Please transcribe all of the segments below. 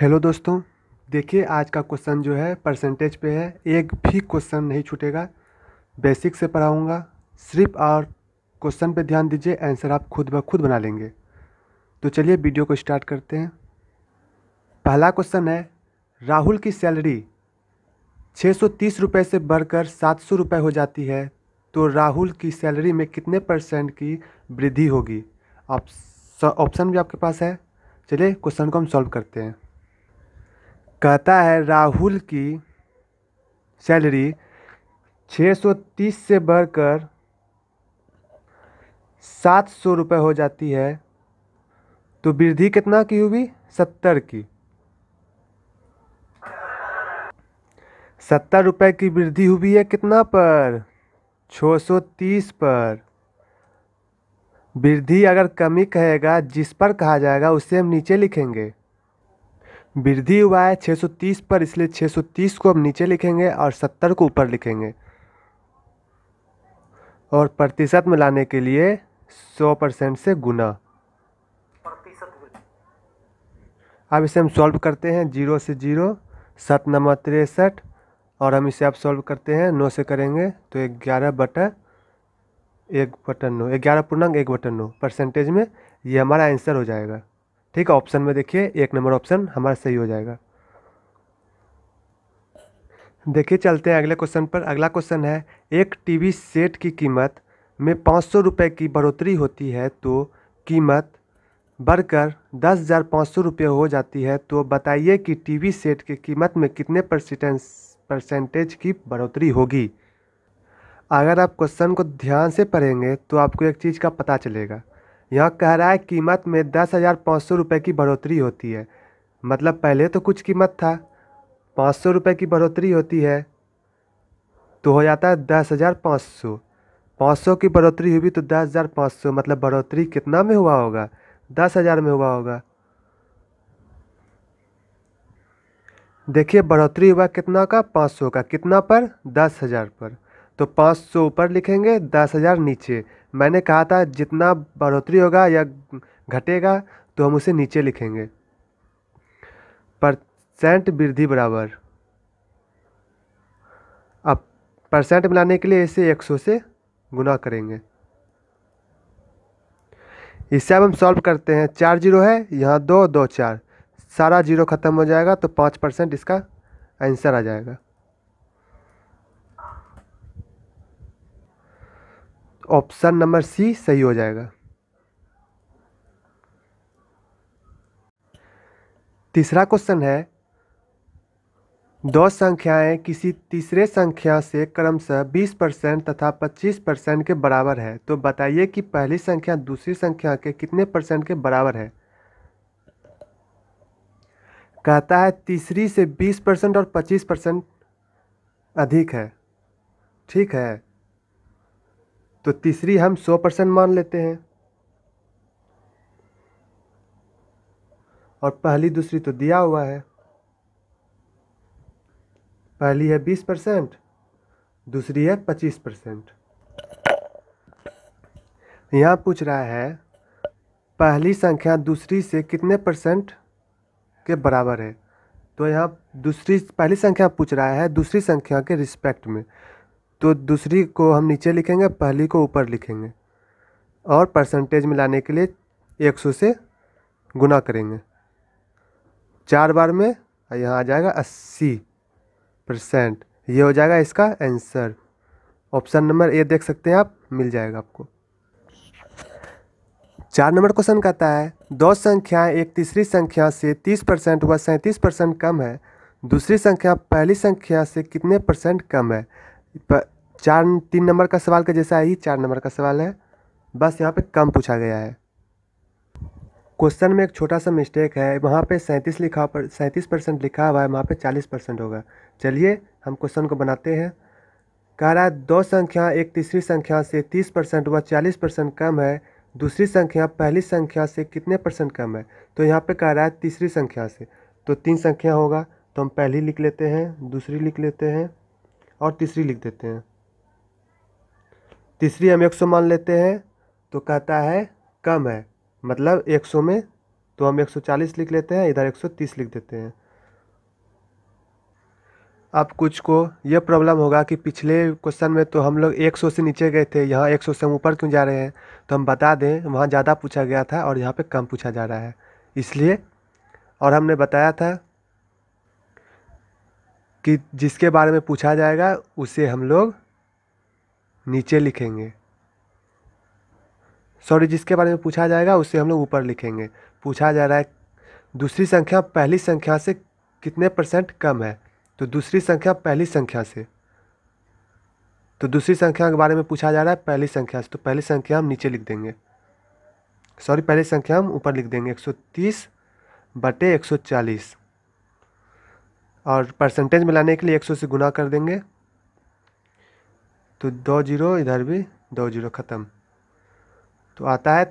hello दोस्तों देखिए आज का क्वेश्चन जो है परसेंटेज पे है एक भी क्वेश्चन नहीं छूटेगा बेसिक से पढ़ाऊँगा सिर्फ और क्वेश्चन पे ध्यान दीजिए आंसर आप खुद ब खुद बना लेंगे तो चलिए वीडियो को स्टार्ट करते हैं पहला क्वेश्चन है राहुल की सैलरी छः सौ तीस रुपये से बढ़कर सात सौ रुपये हो जाती है तो राहुल की सैलरी में कितने परसेंट की वृद्धि होगी ऑप्शन भी आपके पास है चलिए क्वेश्चन को हम सॉल्व करते हैं कहता है राहुल की सैलरी 630 से बढ़कर 700 रुपये हो जाती है तो वृद्धि कितना की हुई सत्तर की सत्तर रुपये की वृद्धि हुई है कितना पर 630 पर वृद्धि अगर कमी कहेगा जिस पर कहा जाएगा उसे हम नीचे लिखेंगे वृद्धि हुआ है 630 पर इसलिए 630 को हम नीचे लिखेंगे और 70 को ऊपर लिखेंगे और प्रतिशत में लाने के लिए 100 परसेंट से गुना अब इसे हम सॉल्व करते हैं जीरो से जीरो सात नंबर तिरसठ और हम इसे अब सॉल्व करते हैं नौ से करेंगे तो ग्यारह बटा एक बटन नौ ग्यारह पूर्णांक एक बटन नौ परसेंटेज में ये हमारा आंसर हो जाएगा ठीक है ऑप्शन में देखिए एक नंबर ऑप्शन हमारा सही हो जाएगा देखिए चलते हैं अगले क्वेश्चन पर अगला क्वेश्चन है एक टीवी सेट की कीमत में पाँच सौ रुपये की बढ़ोतरी होती है तो कीमत बढ़कर दस हज़ार पाँच सौ रुपये हो जाती है तो बताइए कि टीवी सेट की कीमत में कितने परसेंटेज की बढ़ोतरी होगी अगर आप क्वेश्चन को ध्यान से पढ़ेंगे तो आपको एक चीज़ का पता चलेगा यह कह रहा है कीमत में दस हज़ार पाँच सौ रुपये की बढ़ोतरी होती है मतलब पहले तो कुछ कीमत था पाँच सौ रुपये की बढ़ोतरी होती है तो हो जाता है दस हज़ार पाँच सौ पाँच सौ की बढ़ोतरी हुई तो दस हज़ार पाँच सौ मतलब बढ़ोतरी कितना में हुआ होगा दस हज़ार में हुआ होगा देखिए बढ़ोतरी हुआ कितना का पाँच सौ का कितना पर दस हज़ार पर तो पाँच सौ ऊपर लिखेंगे दस हज़ार नीचे मैंने कहा था जितना बढ़ोतरी होगा या घटेगा तो हम उसे नीचे लिखेंगे परसेंट वृद्धि बराबर अब परसेंट मिलाने के लिए इसे 100 से गुना करेंगे इससे अब हम सॉल्व करते हैं चार जीरो है यहाँ दो दो चार सारा जीरो ख़त्म हो जाएगा तो पाँच परसेंट इसका आंसर आ जाएगा ऑप्शन नंबर सी सही हो जाएगा तीसरा क्वेश्चन है दो संख्याएं किसी तीसरे संख्या से क्रमशः 20 परसेंट तथा 25 परसेंट के बराबर है तो बताइए कि पहली संख्या दूसरी संख्या के कितने परसेंट के बराबर है कहता है तीसरी से 20 परसेंट और 25 परसेंट अधिक है ठीक है तो तीसरी हम सौ परसेंट मान लेते हैं और पहली दूसरी तो दिया हुआ है पहली है बीस परसेंट दूसरी है पच्चीस परसेंट यहाँ पूछ रहा है पहली संख्या दूसरी से कितने परसेंट के बराबर है तो यहाँ दूसरी पहली संख्या पूछ रहा है दूसरी संख्या के रिस्पेक्ट में तो दूसरी को हम नीचे लिखेंगे पहली को ऊपर लिखेंगे और परसेंटेज मिलाने के लिए 100 से गुना करेंगे चार बार में यहाँ आ जाएगा अस्सी परसेंट ये हो जाएगा इसका आंसर ऑप्शन नंबर ए देख सकते हैं आप मिल जाएगा आपको चार नंबर क्वेश्चन कहता है दो संख्याएं एक तीसरी संख्या से तीस परसेंट व सैंतीस परसेंट कम है दूसरी संख्या पहली संख्या से कितने परसेंट कम है चार तीन नंबर का सवाल का जैसा है ही चार नंबर का सवाल है बस यहाँ पे कम पूछा गया है क्वेश्चन में एक छोटा सा मिस्टेक है वहाँ पे सैंतीस लिखा पर सैंतीस परसेंट लिखा हुआ है वहाँ पे चालीस परसेंट होगा चलिए हम क्वेश्चन को बनाते हैं कह रहा है दो संख्या एक तीसरी संख्या से तीस परसेंट व चालीस परसेंट कम है दूसरी संख्या पहली संख्या से कितने परसेंट कम है तो यहाँ पे कह रहा है तीसरी संख्या से तो तीन संख्या होगा तो हम पहली लिख लेते हैं दूसरी लिख लेते हैं और तीसरी लिख देते हैं तीसरी हम एक सौ मान लेते हैं तो कहता है कम है मतलब एक सौ में तो हम एक सौ चालीस लिख लेते हैं इधर एक सौ तीस लिख देते हैं अब कुछ को यह प्रॉब्लम होगा कि पिछले क्वेश्चन में तो हम लोग 100 से नीचे गए थे यहाँ 100 से हम ऊपर क्यों जा रहे हैं तो हम बता दें वहाँ ज़्यादा पूछा गया था और यहाँ पे कम पूछा जा रहा है इसलिए और हमने बताया था कि जिसके बारे में पूछा जाएगा उसे हम लोग नीचे लिखेंगे सॉरी जिसके बारे में पूछा जाएगा उसे हम लोग ऊपर लिखेंगे पूछा जा रहा है दूसरी संख्या पहली संख्या से कितने परसेंट कम है तो दूसरी संख्या पहली संख्या से तो दूसरी संख्या के बारे में पूछा जा रहा है पहली संख्या से तो पहली संख्या हम नीचे लिख देंगे सॉरी पहली संख्या हम ऊपर लिख देंगे 130 बटे चालीस और परसेंटेज में लाने के लिए एक सौ से गुना कर देंगे तो दो जीरो इधर भी दो जीरो ख़त्म तो आता है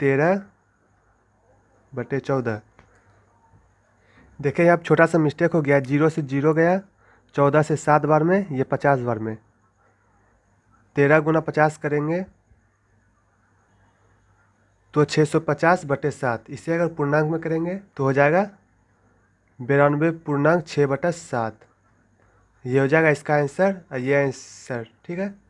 तेरह बटे चौदह देखिए अब छोटा सा मिस्टेक हो गया जीरो से जीरो गया चौदह से सात बार में ये पचास बार में तेरह गुना पचास करेंगे तो छः सौ पचास बटे सात इसे अगर पूर्णांक में करेंगे तो हो जाएगा बिरानवे पूर्णांक छः बटा सात ये हो जाएगा इसका आंसर और ये आंसर ठीक है